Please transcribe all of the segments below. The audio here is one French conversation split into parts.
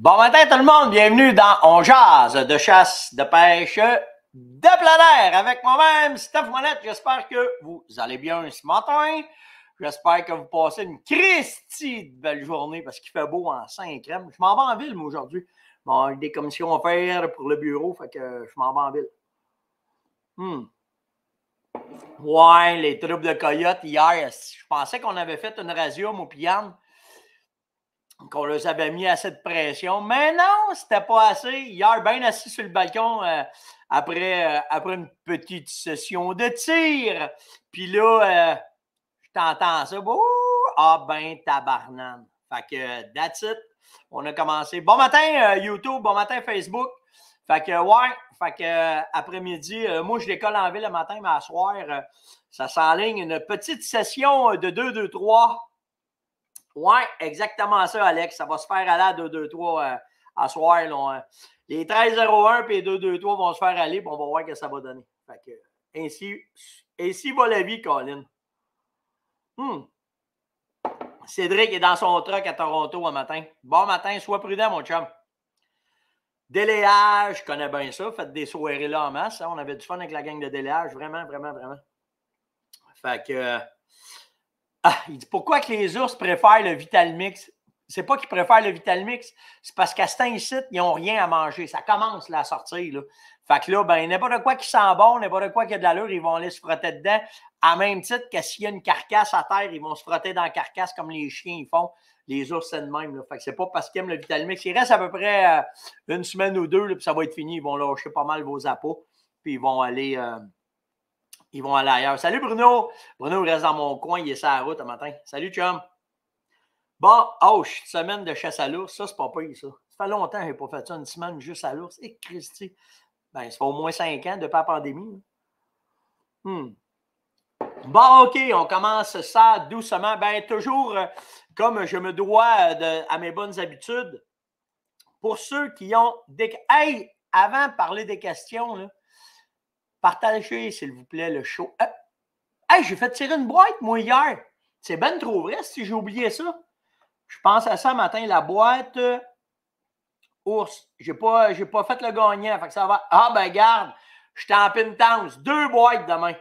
Bon matin tout le monde, bienvenue dans On jase de chasse, de pêche, de plein air avec moi-même, Steph Monette. J'espère que vous allez bien ce matin. J'espère que vous passez une Christie belle journée parce qu'il fait beau en 5 crème. Je m'en vais en ville, moi, aujourd'hui. Bon, des commissions à faire pour le bureau, fait que je m'en vais en ville. Hmm. Ouais, les troupes de Coyote hier, je pensais qu'on avait fait une radio, au Pianne qu'on les avait mis à cette pression. Mais non, c'était pas assez. Hier, bien assis sur le balcon euh, après, euh, après une petite session de tir. Puis là, euh, je t'entends ça. ah ben, tabarnane. Fait que, that's it. On a commencé. Bon matin, YouTube. Bon matin, Facebook. Fait que, ouais. Fait que, après-midi, moi, je décolle en ville le matin, mais à soir, ça s'enligne une petite session de 2-2-3 Ouais, exactement ça, Alex. Ça va se faire aller à 2-2-3 euh, à soir. Les 13-01 et 2-2-3 vont se faire aller, puis on va voir ce que ça va donner. Fait que, ainsi, va la vie, Colin. Hmm. Cédric est dans son truck à Toronto un matin. Bon matin, sois prudent, mon chum. Déléage, je connais bien ça. Faites des soirées là en masse. Hein. On avait du fun avec la gang de déléage. Vraiment, vraiment, vraiment. Fait que. Ah, il dit pourquoi que les ours préfèrent le Vitalmix? C'est pas qu'ils préfèrent le Vitalmix, c'est parce qu'à ce temps-ci, ils n'ont rien à manger. Ça commence là, à sortir. Là. Fait que là, ben, n'importe quoi qui sent bon, n'importe quoi qui a de l'allure, ils vont aller se frotter dedans. À même titre que s'il y a une carcasse à terre, ils vont se frotter dans la carcasse comme les chiens ils font. Les ours, c'est le même. Fait que c'est pas parce qu'ils aiment le Vitalmix. Il reste à peu près euh, une semaine ou deux, puis ça va être fini. Ils vont lâcher pas mal vos appos, puis ils vont aller. Euh, ils vont à ailleurs. Salut Bruno. Bruno reste dans mon coin, il est sur la route un matin. Salut chum. Bon, oh, semaine de chasse à l'ours. Ça, c'est pas pire, ça. Ça fait longtemps que je n'ai pas fait ça, une semaine juste à l'ours. Et eh, Christy. Ben, ça fait au moins cinq ans depuis la pandémie. Hmm. Bon, OK, on commence ça doucement. Ben, toujours euh, comme je me dois euh, à mes bonnes habitudes, pour ceux qui ont des. Hey, avant de parler des questions, là, Partagez, s'il vous plaît, le show. Hé, euh, j'ai fait tirer une boîte, moi, hier. C'est ben trop vrai si j'ai oublié ça. Je pense à ça matin, la boîte euh, ours. J'ai pas, j'ai pas fait le gagnant. Fait que ça va. Ah ben garde, j'étais en Pintance. Deux boîtes demain.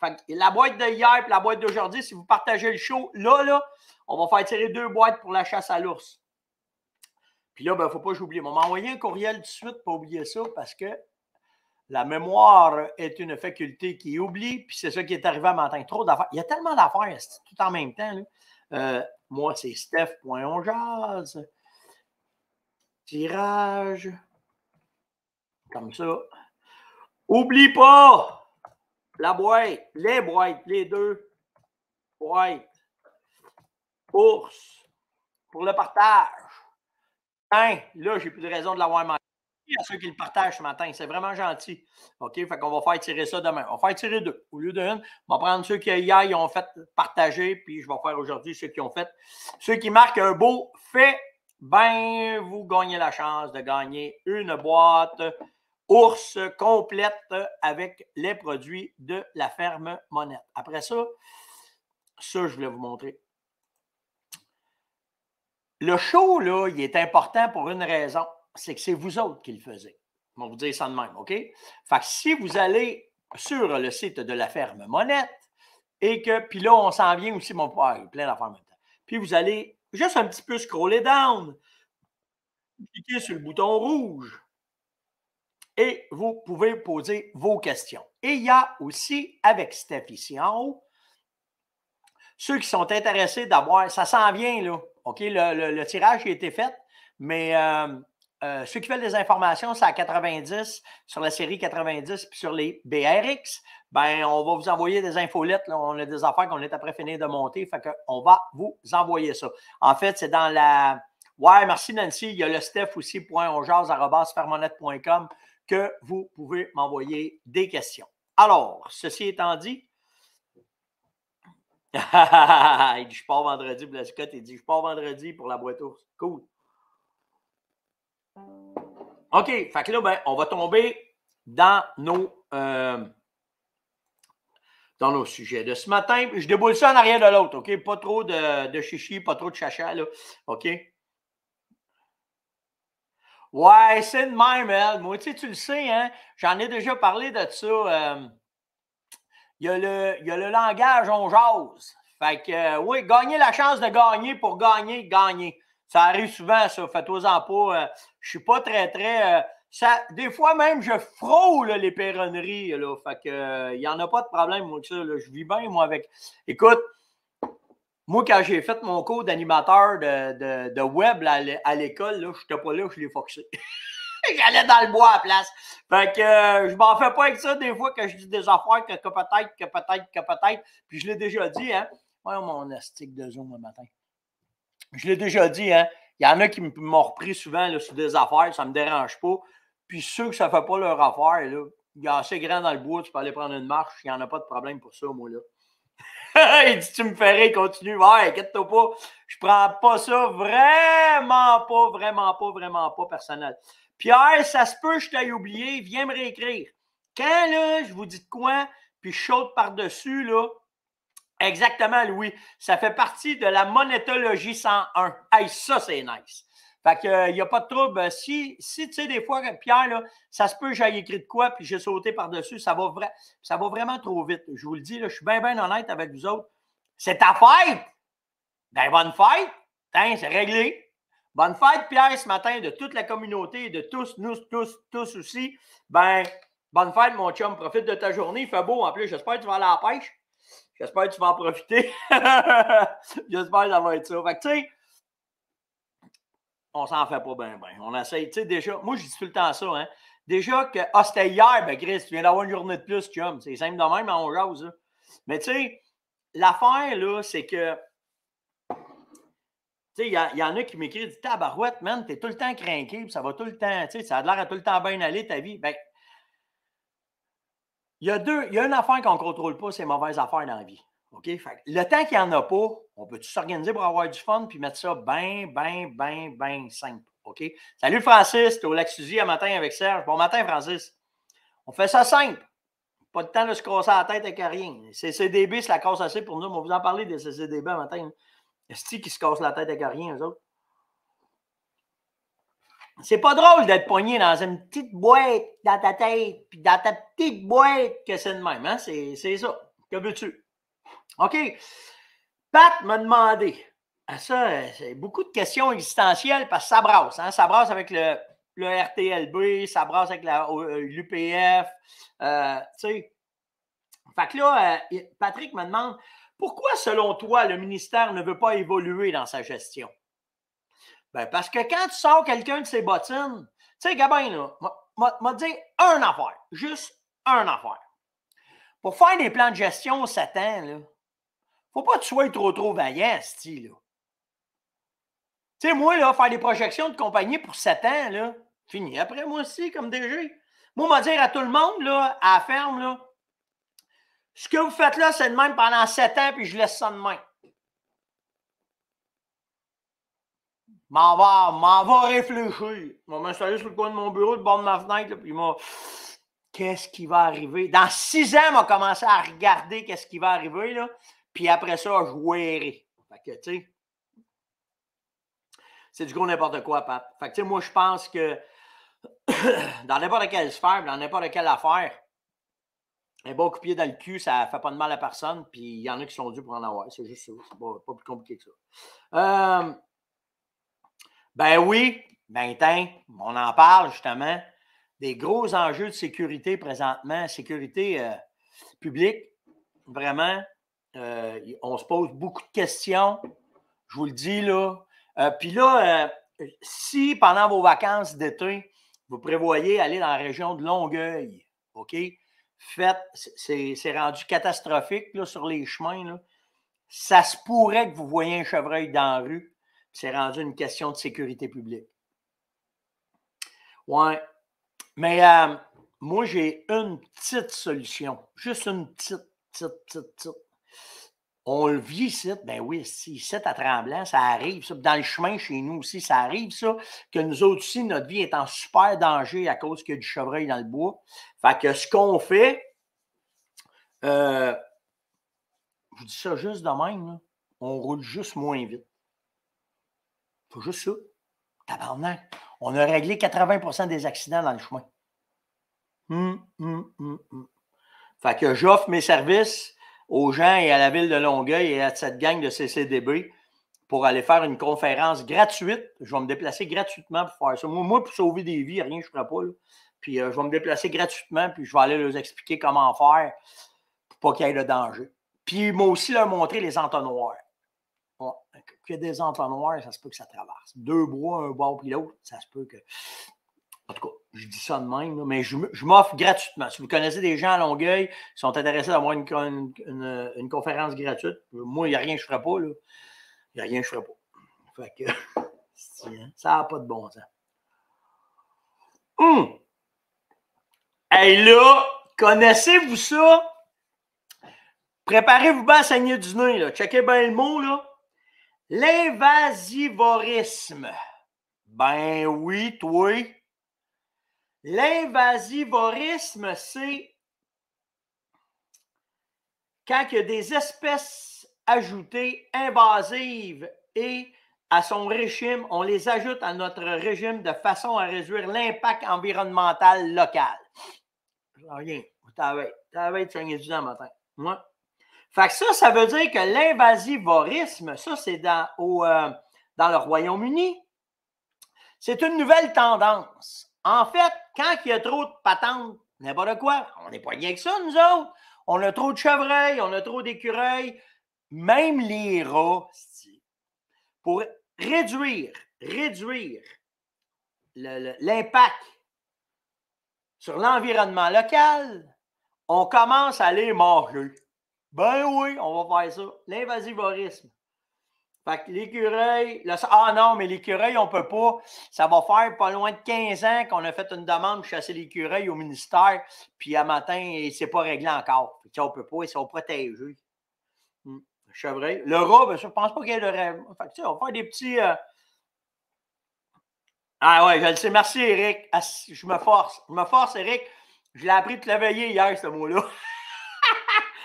Fait la boîte d'hier et la boîte d'aujourd'hui, si vous partagez le show, là, là, on va faire tirer deux boîtes pour la chasse à l'ours. Puis là, ben, faut pas que j'oublie. On m'a un courriel tout de suite, pour oublier ça, parce que la mémoire est une faculté qui oublie, puis c'est ça qui est arrivé à m'entendre Trop d'affaires. Il y a tellement d'affaires tout en même temps. Euh, moi, c'est Steph.onjazz. Tirage. Comme ça. Oublie pas la boîte, les boîtes, les deux boîtes. Ours pour le partage. Hein, là, j'ai plus de raison de l'avoir manqué à ceux qui le partagent ce matin. C'est vraiment gentil. OK? Fait qu'on va faire tirer ça demain. On va faire tirer deux. Au lieu d'une, on va prendre ceux qui, hier, ont fait partager, puis je vais faire aujourd'hui ceux qui ont fait. Ceux qui marquent un beau fait, ben, vous gagnez la chance de gagner une boîte ours complète avec les produits de la ferme Monette. Après ça, ça, je voulais vous montrer. Le show, là, il est important pour une raison c'est que c'est vous autres qui le faisiez. On vous dire ça de même, OK? Fait que si vous allez sur le site de la ferme Monette, et que, puis là, on s'en vient aussi, mon père, ah, plein d'affaires maintenant. Puis vous allez juste un petit peu scroller down, cliquer sur le bouton rouge, et vous pouvez poser vos questions. Et il y a aussi, avec Steph ici en haut, ceux qui sont intéressés d'avoir, ça s'en vient, là. OK, le, tirage a été fait, mais euh, euh, ceux qui veulent des informations, c'est à 90 sur la série 90 et sur les BRX. Ben, on va vous envoyer des infolettes. On a des affaires qu'on est après finir de monter. Fait qu'on on va vous envoyer ça. En fait, c'est dans la. Ouais, merci Nancy. Il y a le Steph aussi, point que vous pouvez m'envoyer des questions. Alors, ceci étant dit, il dit Je pars vendredi, Blascotte, il dit Je pars vendredi pour la boîte ours. Cool. OK, fait que là, ben, on va tomber dans nos, euh, dans nos sujets de ce matin. Je déboule ça en arrière de l'autre, OK? Pas trop de, de, chichi, pas trop de chacha, là. OK? Ouais, c'est de même, Moi, tu, sais, tu le sais, hein? J'en ai déjà parlé de ça. Euh, il y, a le, langage, on jase. Fait que, euh, oui, gagner la chance de gagner pour gagner, gagner. Ça arrive souvent, ça. Faites-en pas. Euh, je suis pas très, très. Euh, ça, des fois même, je frôle les perronneries. Là, fait que, il euh, n'y en a pas de problème, moi, ça. je vis bien, moi, avec. Écoute, moi, quand j'ai fait mon cours d'animateur de, web à l'école, je n'étais pas là, je l'ai forcé. J'allais dans le bois à place. Fait que je m'en fais pas avec ça des fois que je dis des affaires que, peut-être, que peut-être, que peut-être. Puis je l'ai déjà dit, hein. mon astique de zoom le matin je l'ai déjà dit, hein, il y en a qui m'ont repris souvent sur des affaires, ça ne me dérange pas. Puis ceux que ça ne fait pas leur affaire, là, il y a assez grand dans le bois, tu peux aller prendre une marche, il n'y en a pas de problème pour ça, moi, là. il dit, tu me ferais, continue, ouais, inquiète-toi pas, je prends pas ça, vraiment pas, vraiment pas, vraiment pas personnel. Pierre, ça se peut, je t'ai oublié, viens me réécrire. Quand, là, je vous dis de quoi, puis je saute par-dessus, là, Exactement, Louis. Ça fait partie de la monétologie 101. ça, c'est nice. Fait que n'y euh, a pas de trouble. Euh, si, si tu sais, des fois, euh, Pierre, là, ça se peut que écrit de quoi, puis j'ai sauté par-dessus, ça, va ça va vraiment trop vite. Je vous le dis, je suis bien, bien honnête avec vous autres. C'est ta fête! Ben, bonne fête! Hein, c'est réglé. Bonne fête, Pierre, ce matin, de toute la communauté, de tous, nous, tous, tous aussi. Ben, bonne fête, mon chum. Profite de ta journée. Il fait beau, en plus. J'espère que tu vas aller à la pêche. J'espère que tu vas en profiter. J'espère que ça va être ça. Fait que, tu sais, on s'en fait pas bien, bien. On essaye, tu sais, déjà, moi, je dis tout le temps ça, hein. Déjà que, ah, c'était hier, ben, Chris, tu viens d'avoir une journée de plus, chum. C'est simple de même, mais hein, on rose. Mais, tu sais, l'affaire, là, c'est que, tu sais, il y, en a qui m'écrivent, tabarouette, man, t'es tout le temps craqué, puis ça va tout le temps, tu sais, ça a l'air à tout le temps bien aller ta vie. Ben, il y a deux, il y a une affaire qu'on ne contrôle pas, c'est mauvaise affaire dans la vie. OK? le temps qu'il n'y en a pas, on peut s'organiser pour avoir du fun puis mettre ça bien, bien, bien, bien simple. OK? Salut Francis, tu au Lac à matin avec Serge. Bon matin, Francis. On fait ça simple. Pas de temps de se casser la tête avec rien. CCDB, c'est la casse assez pour nous. On va vous en parler des CCDB à matin. Est-ce qui se casse la tête avec rien, eux autres. C'est pas drôle d'être poigné dans une petite boîte dans ta tête, puis dans ta petite boîte que c'est de même. Hein? C'est ça. Que veux-tu? OK. Pat m'a demandé. Ah, ça, c'est beaucoup de questions existentielles parce que ça brasse. Hein? Ça brasse avec le, RTLB, ça brasse avec euh, l'UPF. Euh, tu sais. Fait que là, euh, Patrick me demande pourquoi, selon toi, le ministère ne veut pas évoluer dans sa gestion? Ben, parce que quand tu sors quelqu'un de ses bottines, tu sais, Gabin, là, m'a dit un affaire, juste un affaire. Pour faire des plans de gestion ans là, faut pas que tu sois trop, trop vaillant, style. Tu sais, moi, là, faire des projections de compagnie pour 7 ans, là, fini. Après, moi aussi, comme DG. Moi, je dire à tout le monde, là, à la ferme, là, ce que vous faites là, c'est le même pendant 7 ans, puis je laisse ça de même. M'en va, m'en va réfléchir. Je vais m'installer sur le coin de mon bureau, le bord de ma fenêtre, puis il m'a. Qu'est-ce qui va arriver? Dans six ans, m'a commencé à regarder qu'est-ce qui va arriver, là. Puis après ça, je verrai. Fait que, tu sais. C'est du gros n'importe quoi, papa. Fait que, tu sais, moi, je pense que dans n'importe quelle sphère, dans n'importe quelle affaire, un bon coupier dans le cul, ça fait pas de mal à personne, puis il y en a qui sont dus pour en avoir. C'est juste ça. C'est pas, pas plus compliqué que ça. Euh, ben oui, Bentin, on en parle justement. Des gros enjeux de sécurité présentement, sécurité euh, publique. Vraiment, euh, on se pose beaucoup de questions. Je vous le dis là. Euh, puis là, si pendant vos vacances d'été, vous prévoyez aller dans la région de Longueuil, OK? Faites, c'est rendu catastrophique là, sur les chemins. Ça se pourrait que vous voyiez un chevreuil dans la rue c'est rendu une question de sécurité publique. Ouais. Mais euh, moi, j'ai une petite solution. Juste une petite, petite, petite, On le vit ici, ben oui, si ici à Tremblant, ça arrive. Dans le chemin chez nous aussi, ça arrive, ça, que nous autres aussi, notre vie est en super danger à cause qu'il y a du chevreuil dans le bois. Fait que ce qu'on fait, euh, je vous dis ça juste de même, on roule juste moins vite pas juste ça. On a réglé 80 des accidents dans le chemin. Hum, hum, hum, fait que j'offre mes services aux gens et à la ville de Longueuil et à cette gang de CCDB pour aller faire une conférence gratuite. Je vais me déplacer gratuitement pour faire ça. Moi, pour sauver des vies, rien je ne ferai pas. Puis euh, je vais me déplacer gratuitement, puis je vais aller leur expliquer comment faire pour pas qu'il y ait de danger. Puis ils aussi leur montrer les entonnoirs qu'il y a des entonnoirs, ça se peut que ça traverse. Deux bois, un bord puis l'autre, ça se peut que. En tout cas, je dis ça de même, mais je, m'offre gratuitement. Si vous connaissez des gens à Longueuil qui sont intéressés d'avoir une, une, conférence gratuite, moi, il n'y a rien que je ne ferai pas. Il n'y a rien que je ne ferai pas. Hein, ça n'a pas de bon sens. Hum! Hey là, connaissez-vous ça? Préparez-vous bien à saigner du nez. Là. Checkez bien le mot. là. L'invasivorisme. Ben oui, toi. L'invasivorisme, c'est quand il y a des espèces ajoutées invasives et à son régime, on les ajoute à notre régime de façon à réduire l'impact environnemental local. Rien. tu as matin. Moi, fait que ça, ça veut dire que l'invasivorisme, ça, c'est euh, dans, le Royaume-Uni. C'est une nouvelle tendance. En fait, quand il y a trop de patentes, n'importe quoi, on n'est pas bien que ça, nous autres. On a trop de chevreuils, on a trop d'écureuils, même les rats. Pour réduire, réduire l'impact sur l'environnement local, on commence à les manger. Ben oui, on va faire ça. L'invasivorisme. Fait que l'écureuil, ah non, mais l'écureuil, on peut pas. Ça va faire pas loin de 15 ans qu'on a fait une demande pour chasser l'écureuil au ministère, puis à matin, c'est pas réglé encore. Ça, on peut pas, ils sont protégés. Hmm. chevreuil. Le rat, ben, je pense pas qu'il y ait de rêve. Fait que, on va faire des petits. Euh, ah ouais, je le sais. Merci, Eric. Je me force. Je me force, Eric. Je l'ai appris de te le hier, ce mot-là.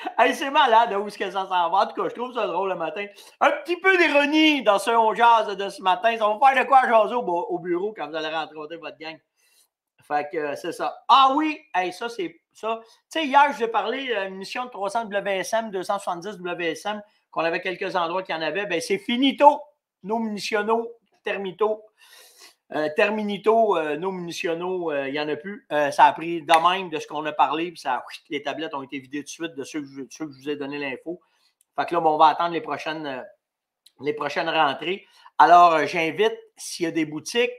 Hey, c'est malade hein, où est-ce que ça s'en va. En tout cas, je trouve ça drôle le matin. Un petit peu d'ironie dans ce On jase de ce matin. Ça va faire de quoi jaser au, bureau quand vous allez rencontrer votre gang. Fait que euh, c'est ça. Ah oui, hey, ça, c'est ça. Tu sais, hier, je vous ai parlé la euh, mission de 300 WSM, 270 WSM, qu'on avait quelques endroits qui en avaient. Ben, c'est finito, nos missionaux, termitos. Euh, Terminito, euh, nos munitionaux, il euh, n'y en a plus. ça a pris de même de ce qu'on a parlé, ça, les tablettes ont été vidées tout de suite de ceux que je, vous ai donné l'info. Fait que là, on va attendre les prochaines, les prochaines rentrées. Alors, j'invite, s'il y a des boutiques,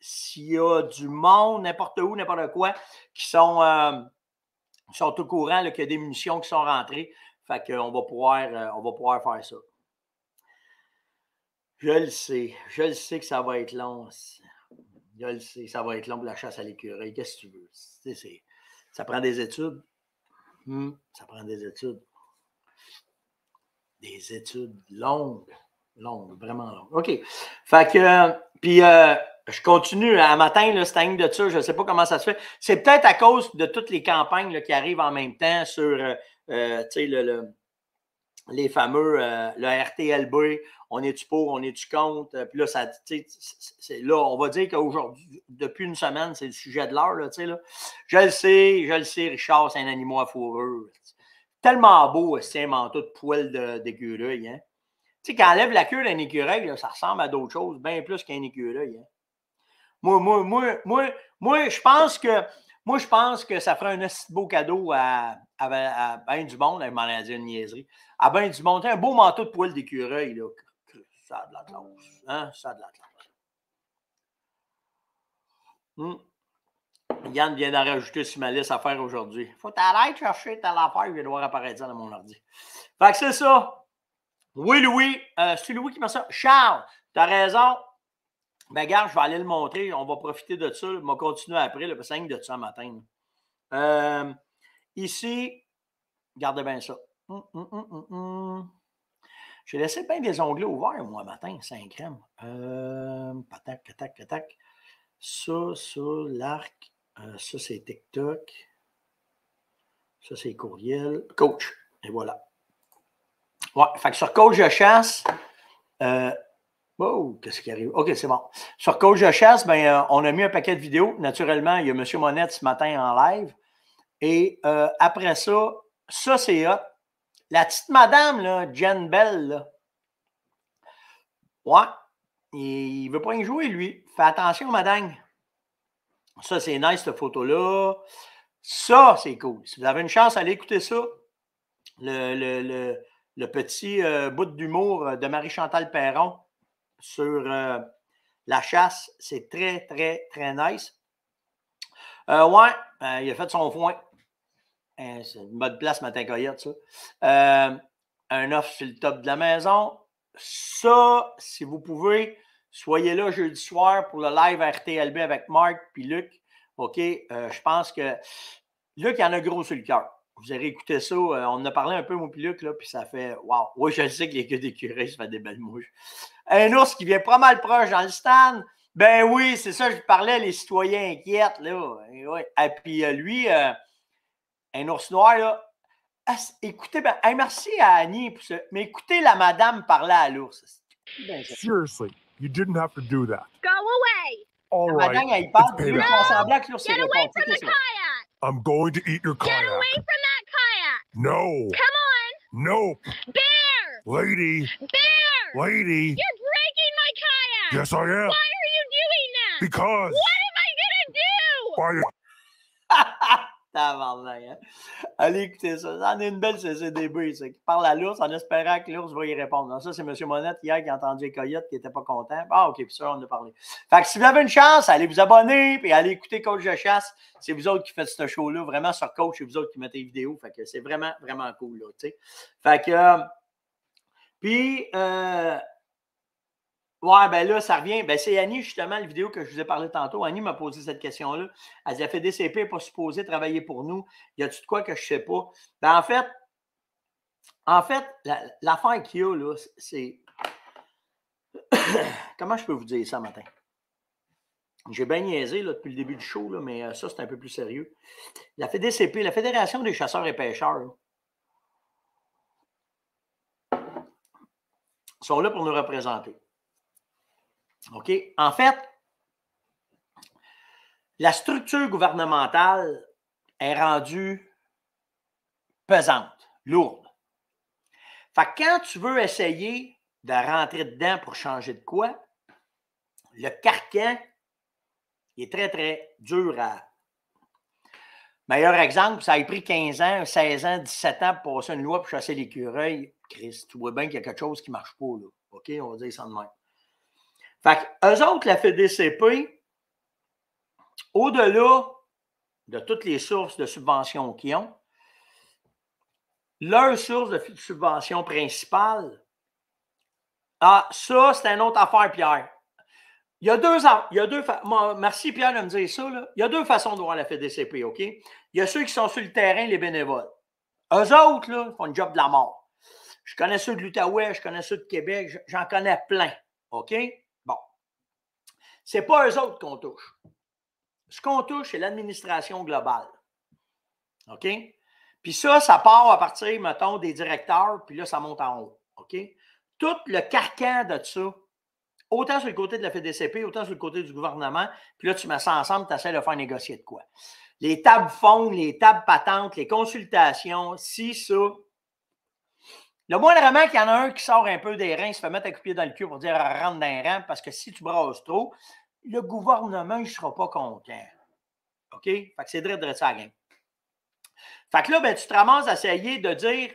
s'il y a du monde, n'importe où, n'importe quoi, qui sont, sont au courant qu'il y a des munitions qui sont rentrées. Fait qu'on va pouvoir, on va pouvoir faire ça. Je le sais. Je le sais que ça va être long ça va être long la chasse à l'écureuil. Qu'est-ce que tu veux? ça prend des études. Hmm. ça prend des études. Des études longues. Longues, vraiment longues. OK. Fait que, puis euh, je continue. À matin, le cette de ça, je ne sais pas comment ça se fait. C'est peut-être à cause de toutes les campagnes qui arrivent en même temps sur, euh, euh, tu sais, le les fameux, euh, le RTLB, on est-tu pour, on est-tu contre, euh, puis là, ça, c'est, là, on va dire qu'aujourd'hui, depuis une semaine, c'est le sujet de l'heure, là, tu sais, là. Je le sais, je le sais, Richard, c'est un animal à fourrure. Tellement beau, euh, c'est un manteau de poil d'écureuil, de, hein. Tu sais, quand enlève la queue d'un écureuil, ça ressemble à d'autres choses, bien plus qu'un écureuil, hein. Moi, moi, moi, moi, moi, je pense que moi, je pense que ça ferait un assez beau cadeau à, à, ben du monde. Elle une niaiserie. À ben du monde. Un beau manteau de poil d'écureuil, là. Ça a de la classe. Hein? Ça a de la classe. Hum. Yann vient d'en rajouter sur ma liste à faire aujourd'hui. Faut t'aller chercher ta l'affaire. je vais devoir apparaître dans mon ordi. Fait que c'est ça. Oui, Louis. Euh, c'est Louis qui m'a ça. Charles, t'as raison. Ben, garde, je vais aller le montrer. On va profiter de ça. On va continuer après, le 5 de ça matin. Euh, ici, gardez bien ça. Hum, hum, hum, J'ai laissé bien des onglets ouverts, moi, matin, 5 crème. Euh, ça, ça, l'arc. Euh, ça, c'est TikTok. Ça, c'est courriel. Coach. Et voilà. Ouais, fait que sur coach, je chasse. Oh, qu'est-ce qui arrive? OK, c'est bon. Sur Coach de chasse, ben, euh, on a mis un paquet de vidéos. Naturellement, il y a M. Monette ce matin en live. Et euh, après ça, ça, c'est La petite madame, là, Jen Bell, ouais, il veut pas y jouer, lui. Fais attention, madame. Ça, c'est nice, cette photo-là. Ça, c'est cool. Si vous avez une chance, allez écouter ça. Le, petit euh, bout d'humour de Marie-Chantal Perron sur euh, la chasse. C'est très, très, très nice. Euh, ouais, ben, il a fait son foin. Euh, c'est une bonne place, Matin Coyote, ça. un offre sur le top de la maison. Ça, si vous pouvez, soyez là jeudi soir pour le live RTLB avec Marc puis Luc. OK? je pense que Luc, en a gros sur le cœur vous avez écouté ça, euh, on en a parlé un peu, mon Luc, là, puis ça fait Waouh! Oui, je le sais que les gars d'écureuil, se fait des belles mouches. Un ours qui vient pas mal proche dans le stand. Ben oui, c'est ça, je parlais, les citoyens inquiètes, là. Et, eh ah, puis euh, lui, euh, un ours noir, là. Ah, écoutez, ben, merci à Annie pour ça. Mais écoutez la madame parler à l'ours. Ben, Seriously, you didn't have to do that. Go away! All la right. madame, elle parle, puis no! que l'ours Get away from the kayak! I'm going to eat your kayak. Get away No. Come on. Nope. Bear. Lady. Bear. Lady. You're breaking my kayak. Yes, I am. Why are you doing that? Because. What am I gonna do? Why? hein? Allez écouter ça. C'en est une belle CCDB, ça, qui parle à l'ours en espérant que l'ours va y répondre. ça, c'est M. Monette hier qui a entendu les coyotes, qui n'était pas content. Ah, OK, puis ça, on a parlé. Fait que si vous avez une chance, allez vous abonner puis allez écouter Coach de chasse. C'est vous autres qui faites ce show-là, vraiment sur Coach, c'est vous autres qui mettez les vidéos. Fait que c'est vraiment, vraiment cool, là, tu sais. Fait que. Euh, puis, euh, Ouais, ben là, ça revient. Ben, c'est Annie, justement, la vidéo que je vous ai parlé tantôt. Annie m'a posé cette question-là. Elle dit, la FDCP n'est pas supposée travailler pour nous. Y a-tu de quoi que je ne sais pas? Ben, en fait, en fait, l'affaire la, qu'il y a, c'est. Comment je peux vous dire ça matin? J'ai bien niaisé depuis le début du show, mais euh, ça, c'est un peu plus sérieux. La FDCP, la Fédération des chasseurs et pêcheurs, sont là pour nous représenter. OK? En fait, la structure gouvernementale est rendue pesante, lourde. Fait que quand tu veux essayer de rentrer dedans pour changer de quoi, le carcan est très, très dur à. Meilleur exemple, ça a pris 15 ans, 16 ans, 17 ans pour passer une loi pour chasser l'écureuil. Chris, tu vois bien qu'il y a quelque chose qui ne marche pas, là. OK? On va dire ça demain. Eux autres, la FDCP, au-delà de toutes les sources de subventions qu'ils ont, leur source de subvention principale, ah, ça, c'est une autre affaire, Pierre. Il y a deux, il y a deux merci Pierre de me dire ça. Il y a deux façons de voir la FDCP, OK? Il y a ceux qui sont sur le terrain, les bénévoles. Eux autres, là, font le job de la mort. Je connais ceux de l'Outaouais, je connais ceux de Québec, j'en connais plein, OK? Ce n'est pas eux autres qu'on touche. Ce qu'on touche, c'est l'administration globale. OK? Puis ça, ça part à partir, mettons, des directeurs, puis là, ça monte en haut. OK? Tout le carcan de ça, autant sur le côté de la FDCP, autant sur le côté du gouvernement, puis là, tu mets ça ensemble, tu essaies de faire négocier de quoi. Les tables fondent, les tables patentes, les consultations, si ça, le moindrement qu'il y en a un qui sort un peu des reins, il se fait mettre un coup de pied dans le cul pour dire rentre dans les rangs parce que si tu brasses trop, le gouvernement ne sera pas content. OK? Fait que c'est de redresser ça rien. Fait que là, ben, tu te ramasses à essayer de dire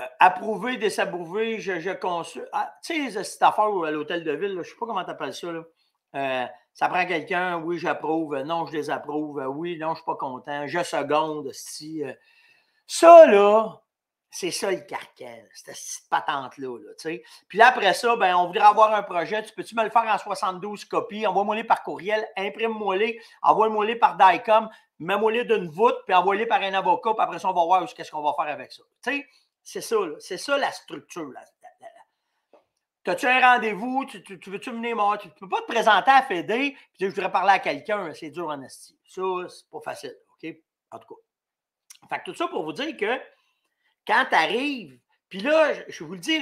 euh, approuver, désapprouver, je, je consulte. Ah, tu sais, cette affaire à l'hôtel de ville, je ne sais pas comment tu appelles ça. Euh, ça prend quelqu'un, oui, j'approuve, non, je désapprouve, oui, non, je ne suis pas content, je seconde, si. Euh. Ça, là, c'est ça le carcan, cette, patente-là. Puis là, après ça, ben, on voudrait avoir un projet. Tu peux-tu me le faire en 72 copies? on va les par courriel, imprime-moi-les, envoie-moi-les par DICOM, mets-moi-les d'une voûte, puis envoie-les par un avocat, puis après ça, on va voir qu'est-ce qu'on va faire avec ça. c'est ça, c'est ça la structure. Là. T'as-tu un rendez-vous? Tu, tu, veux-tu venir moi? Tu ne peux pas te présenter à Fédé, puis je voudrais parler à quelqu'un, hein, c'est dur en estime. Ça, c'est pas facile, OK? En tout cas. Fait tout ça pour vous dire que quand tu arrives, puis là, je vous le dis,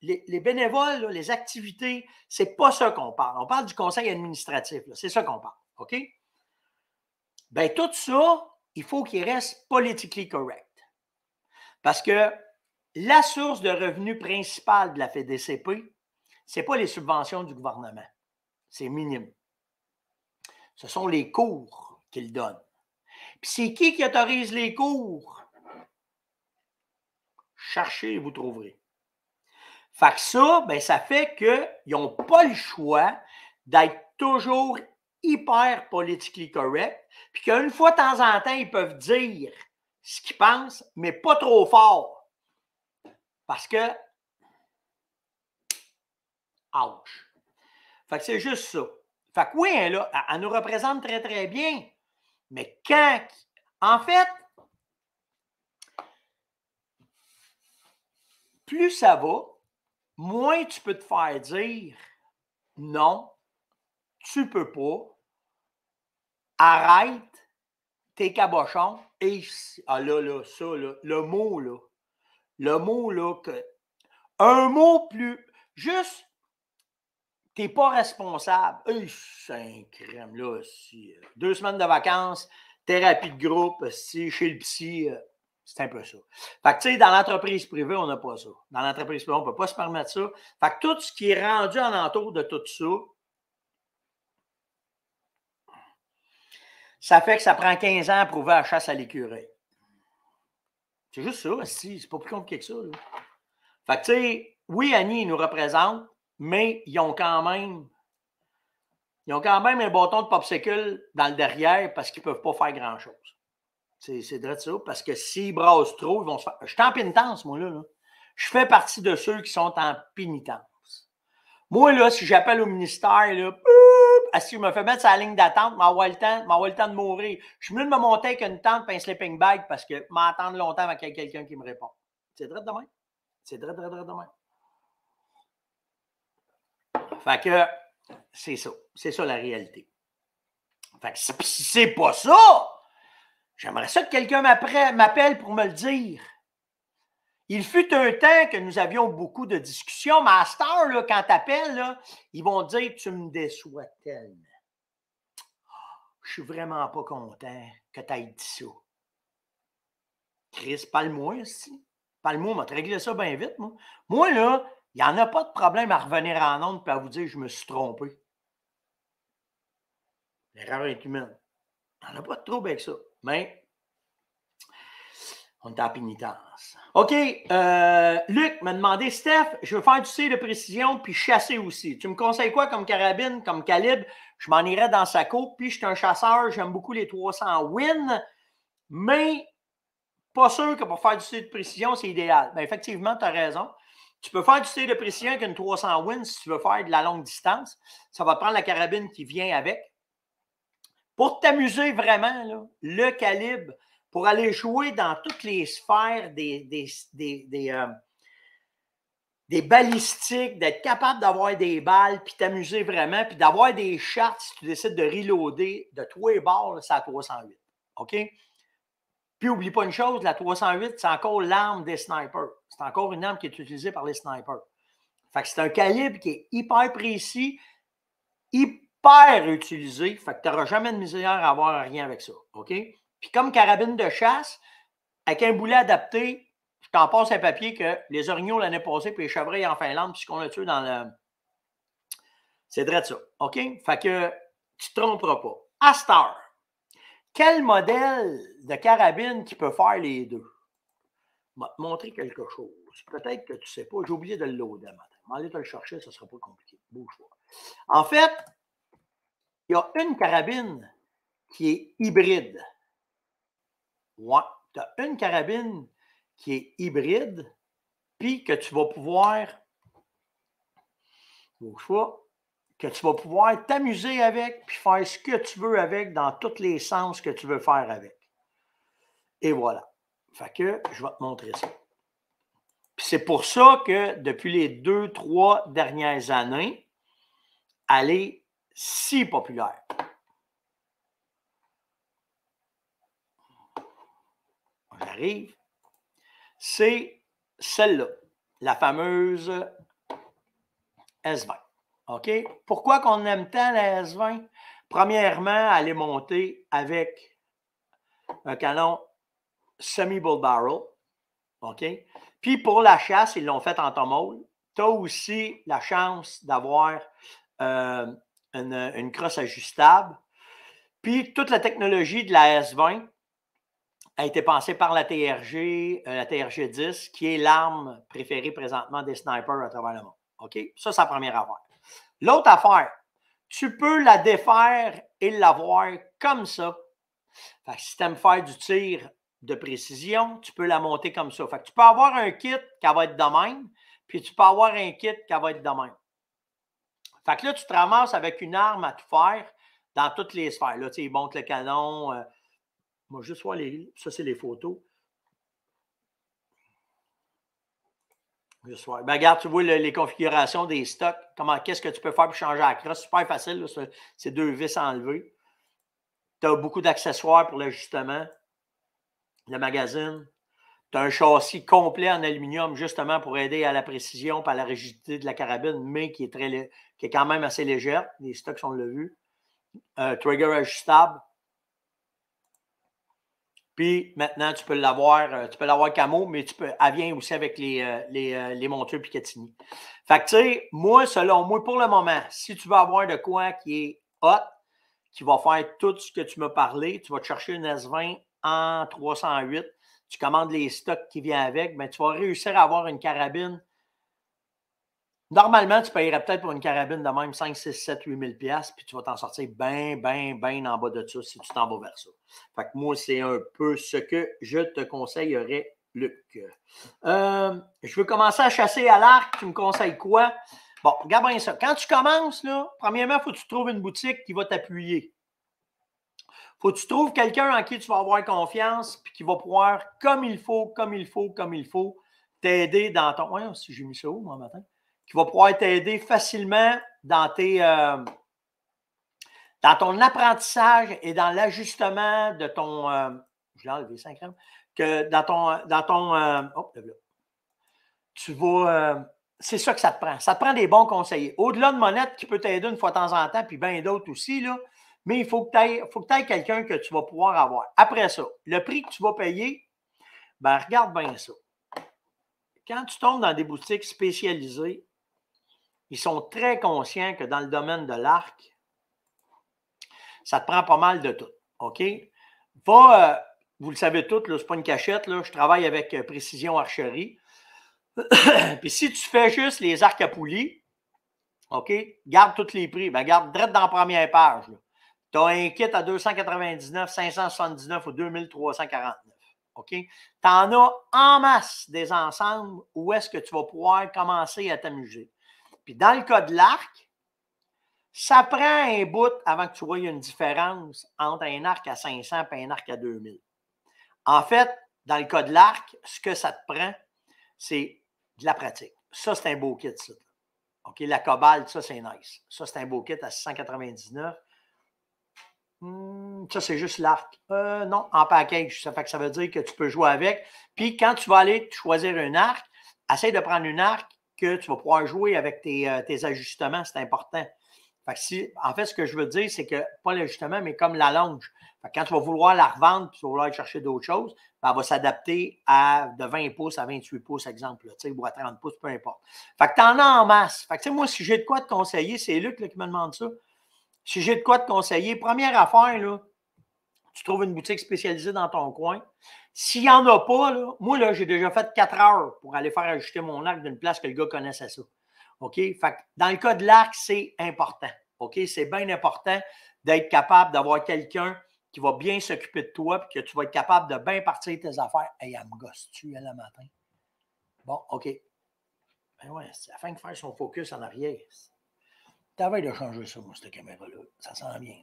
les, bénévoles, les activités, c'est pas ça qu'on parle. On parle du conseil administratif, c'est ça qu'on parle, OK? Bien, tout ça, il faut qu'il reste politically correct. Parce que la source de revenus principale de la FedCP, ce n'est pas les subventions du gouvernement. C'est minime. Ce sont les cours qu'ils donnent. Puis c'est qui qui autorise les cours? Cherchez et vous trouverez. Fait que ça, ben, ça fait qu'ils n'ont pas le choix d'être toujours hyper politically correct, puis qu'une fois de temps en temps, ils peuvent dire ce qu'ils pensent, mais pas trop fort. Parce que. Ouch. Fait c'est juste ça. Fait oui, hein, elle nous représente très, très bien. Mais quand. En fait, plus ça va, moins tu peux te faire dire non, tu peux pas, arrête, t'es cabochon. Et ah là, là, ça, là, le mot, là, le mot, là, que, un mot plus, juste, t'es pas responsable. c'est un crème, là, aussi. Euh, deux semaines de vacances, thérapie de groupe, si, chez le psy, euh, c'est un peu ça. Fait que, tu sais, dans l'entreprise privée, on n'a pas ça. Dans l'entreprise privée, on ne peut pas se permettre ça. Fait que tout ce qui est rendu en entour de tout ça, ça fait que ça prend 15 ans à prouver la chasse à l'écureuil. C'est juste ça, c'est pas plus compliqué que ça. Fait que, tu sais, oui, Annie, ils nous représentent, mais ils ont quand même ils ont quand même un bâton de popsicle dans le derrière parce qu'ils ne peuvent pas faire grand-chose. C'est de ça. Parce que s'ils brassent trop, ils vont se faire. Je suis en pénitence, moi, là. Je fais partie de ceux qui sont en pénitence. Moi, là, si j'appelle au ministère, là, ce qu'il me fait mettre sa ligne d'attente, m'envoie le temps, m'envoie le temps de mourir. Je suis mieux de me monter avec une tente et un sleeping bag parce que m'attendre longtemps avec quelqu'un qui me répond. C'est drôle de C'est drôle, drôle, drôle demain. Fait que c'est ça. C'est ça la réalité. Fait que c'est pas ça! J'aimerais ça que quelqu'un m'appelle pour me le dire. Il fut un temps que nous avions beaucoup de discussions, mais à ce là, quand t'appelles, ils vont dire Tu me déçois tellement. Je suis vraiment pas content que tu aies dit ça. Chris, parle-moi aussi. Parle-moi, on va te régler ça bien vite, moi. là, il n'y en a pas de problème à revenir en onde et à vous dire je me suis trompé. L'erreur est humaine. On a pas de trouble avec ça. Mais on est en pénitence. OK. Euh, Luc m'a demandé Steph, je veux faire du tir de précision puis chasser aussi. Tu me conseilles quoi comme carabine, comme calibre Je m'en irais dans sa cour. Puis je suis un chasseur, j'aime beaucoup les 300 win, mais pas sûr que pour faire du tir de précision, c'est idéal. Bien, effectivement, tu as raison. Tu peux faire du tir de précision avec une 300 win si tu veux faire de la longue distance. Ça va prendre la carabine qui vient avec. Pour t'amuser vraiment, le calibre, pour aller jouer dans toutes les sphères des, euh, des, balistiques, d'être capable d'avoir des balles, puis t'amuser vraiment, puis d'avoir des charts si tu décides de reloader de tous les bords, c'est à 308. OK? Puis n'oublie pas une chose, la 308, c'est encore l'arme des snipers. C'est encore une arme qui est utilisée par les snipers. Fait que c'est un calibre qui est hyper précis, hyper hyper utilisé, fait que tu n'auras jamais de misère à avoir rien avec ça. OK? Puis comme carabine de chasse, avec un boulet adapté, je t'en passe un papier que les orignaux l'année passée, puis les chevreuils en Finlande, puisqu'on a tué dans le. C'est vrai de ça. OK? Fait que tu te tromperas pas. Astor, quel modèle de carabine qui peut faire les deux? Je te montrer quelque chose. Peut-être que tu ne sais pas. J'ai oublié de le loader matin. Allez, te le chercher, ce ne sera pas compliqué. Bouge-toi. En fait, y a une carabine qui est hybride. Ouais, tu as une carabine qui est hybride, puis que tu vas pouvoir, que tu vas pouvoir t'amuser avec, puis faire ce que tu veux avec dans tous les sens que tu veux faire avec. Et voilà. Fait que je vais te montrer ça. Puis c'est pour ça que depuis les deux, trois dernières années, allez, si populaire. On arrive. C'est celle-là, la fameuse S20. OK? Pourquoi qu'on aime tant la S20? Premièrement, elle est montée avec un canon semi-bull barrel. OK? Puis pour la chasse, ils l'ont fait en tomahawk. Tu as aussi la chance d'avoir euh, une, crosse ajustable. Puis toute la technologie de la S20 a été pensée par la TRG, euh, la TRG 10, qui est l'arme préférée présentement des snipers à travers le monde. OK? Ça, c'est la première affaire. L'autre affaire, tu peux la défaire et l'avoir comme ça. Fait si tu aimes faire du tir de précision, tu peux la monter comme ça. Fait tu peux avoir un kit qui va être de même, puis tu peux avoir un kit qui va être de même. Fait que là, tu te ramasses avec une arme à tout faire dans toutes les sphères. Là, ils montent le canon. Euh, moi, juste voir les. Ça, c'est les photos. Juste voir. Ben, regarde, tu vois les configurations des stocks. Comment, qu'est-ce que tu peux faire pour changer la crosse? Super facile, ces deux vis enlevées. Tu as beaucoup d'accessoires pour l'ajustement. Le magazine. Tu as un châssis complet en aluminium, justement, pour aider à la précision et la rigidité de la carabine, mais qui est très, qui est quand même assez légère. Les stocks, on l'a vu. trigger ajustable. Puis maintenant, tu peux l'avoir, euh, tu peux l'avoir camo, mais tu peux, elle vient aussi avec les, euh, euh, les, montures Picatinny. Fait que tu sais, moi, selon moi, pour le moment, si tu veux avoir de quoi qui est hot, qui va faire tout ce que tu m'as parlé, tu vas te chercher une S20 en 308, tu commandes les stocks qui viennent avec, mais ben, tu vas réussir à avoir une carabine Normalement, tu payerais peut-être pour une carabine de même 5, 6, 7, 8 000 puis tu vas t'en sortir bien, bien, bien en bas de ça si tu t'en vas vers ça. Fait que moi, c'est un peu ce que je te conseillerais, Luc. Euh, je veux commencer à chasser à l'arc. Tu me conseilles quoi? Bon, regarde bien ça. Quand tu commences, là, premièrement, il faut que tu trouves une boutique qui va t'appuyer. faut que tu trouves quelqu'un en qui tu vas avoir confiance puis qui va pouvoir, comme il faut, comme il faut, comme il faut, t'aider dans ton... Regarde, si j'ai mis ça où, moi, matin? Tu vas pouvoir t'aider facilement dans tes. Euh, dans ton apprentissage et dans l'ajustement de ton. Euh, je l'ai enlevé 5 grammes. Que dans ton. Dans ton euh, Tu vas. c'est ça que ça te prend. Ça te prend des bons conseillers. Au-delà de monnette qui peut t'aider une fois de temps en temps, puis bien d'autres aussi, là, mais il faut que tu ailles, que quelqu'un que tu vas pouvoir avoir. Après ça, le prix que tu vas payer, ben regarde bien ça. Quand tu tombes dans des boutiques spécialisées, ils sont très conscients que dans le domaine de l'arc, ça te prend pas mal de tout. OK? Va, euh, vous le savez tous, ce n'est pas une cachette, là, je travaille avec euh, précision archerie. Puis si tu fais juste les arcs à poulies, OK, garde tous les prix. Ben, garde direct dans la première page. Tu as un kit à 299, 579 ou 2349. OK? Tu en as en masse des ensembles où est-ce que tu vas pouvoir commencer à t'amuser. Puis dans le cas de l'arc, ça prend un bout avant que tu vois une différence entre un arc à 500 et un arc à 2000. En fait, dans le cas de l'arc, ce que ça te prend, c'est de la pratique. Ça, c'est un beau kit, ça. OK, la cobalt, ça, c'est nice. Ça, c'est un beau kit à 699. Hmm, ça, c'est juste l'arc. Euh, non, en package. Ça fait que ça veut dire que tu peux jouer avec. Puis quand tu vas aller choisir un arc, essaye de prendre une arc que tu vas pouvoir jouer avec tes, euh, ajustements, c'est important. en fait, ce que je veux dire, c'est que, pas l'ajustement, mais comme la longe. quand tu vas vouloir la revendre, puis tu vas vouloir aller chercher d'autres choses, ben, elle va s'adapter à de 20 pouces à 28 pouces, exemple, ou à 30 pouces, peu importe. Fait que tu en as en masse. Fait que, moi, si j'ai de quoi te conseiller, c'est Luc qui me demande ça. Si j'ai de quoi te conseiller, première affaire, là, tu trouves une boutique spécialisée dans ton coin. S'il n'y en a pas, moi, j'ai déjà fait quatre heures pour aller faire ajuster mon arc d'une place que le gars à ça. OK? Fait dans le cas de l'arc, c'est important. OK? C'est bien important d'être capable d'avoir quelqu'un qui va bien s'occuper de toi et que tu vas être capable de bien partir tes affaires. et elle me gosse-tu, à le matin? Bon, OK. Mais ben ouais, afin de faire son focus en arrière. T'avais de changer ça, moi, cette caméra-là. Ça sent bien.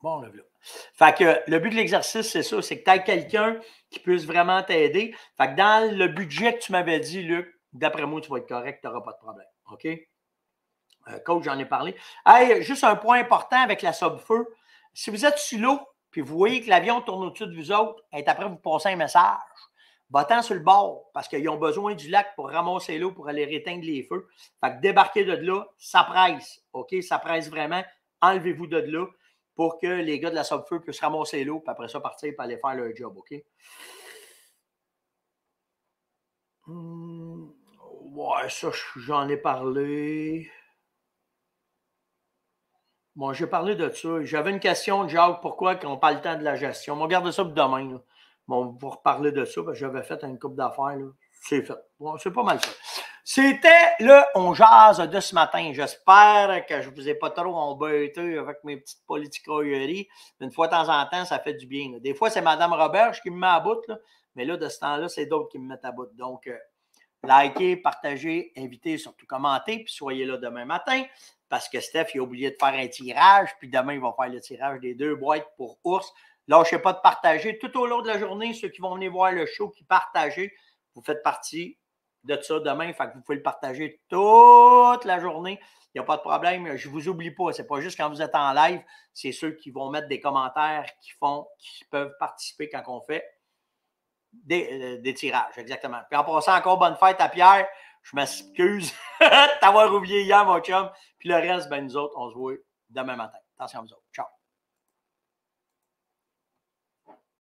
Bon, le Fait que le but de l'exercice, c'est ça, c'est que tu aies quelqu'un qui puisse vraiment t'aider. Fait que dans le budget que tu m'avais dit, Luc, d'après moi, tu vas être correct, tu n'auras pas de problème. OK? Euh, coach, j'en ai parlé. Hey, juste un point important avec la sub-feu. Si vous êtes sur l'eau, puis vous voyez que l'avion tourne au-dessus de vous autres, et après vous passez un message. Battant sur le bord, parce qu'ils ont besoin du lac pour ramasser l'eau, pour aller éteindre les feux. Fait que débarquer de là, ça presse. OK? Ça presse vraiment. Enlevez-vous de là pour que les gars de la sauve-feu puissent ramasser l'eau, puis après ça, partir pour aller faire leur job, OK? Hmm, ouais, ça, j'en ai parlé. Bon, j'ai parlé de ça. J'avais une question, Jacques, pourquoi on parle le temps de la gestion? On garde ça pour demain. Bon, on va reparler de ça, parce que j'avais fait une coupe d'affaires. C'est fait. Bon, c'est pas mal ça. C'était le On jase de ce matin. J'espère que je ne vous ai pas trop embêté avec mes petites politicoyeries. Une fois de temps en temps, ça fait du bien. Des fois, c'est Mme Roberge qui me met à bout, mais là, de ce temps-là, c'est d'autres qui me mettent à bout. Donc, euh, likez, partagez, invitez, surtout commentez, puis soyez là demain matin, parce que Steph, il a oublié de faire un tirage, puis demain, il va faire le tirage des deux boîtes pour ours. Lâchez pas de partager tout au long de la journée, ceux qui vont venir voir le show, qui partagez. Vous faites partie de ça demain. vous pouvez le partager toute la journée. Il n'y a pas de problème. Je ne vous oublie pas. Ce n'est pas juste quand vous êtes en live. C'est ceux qui vont mettre des commentaires qui font, qui peuvent participer quand on fait des, euh, tirages. Exactement. Puis en passant, encore bonne fête à Pierre. Je m'excuse d'avoir oublié hier, mon chum. Puis le reste, ben, nous autres, on se voit demain matin. Attention à vous autres. Ciao.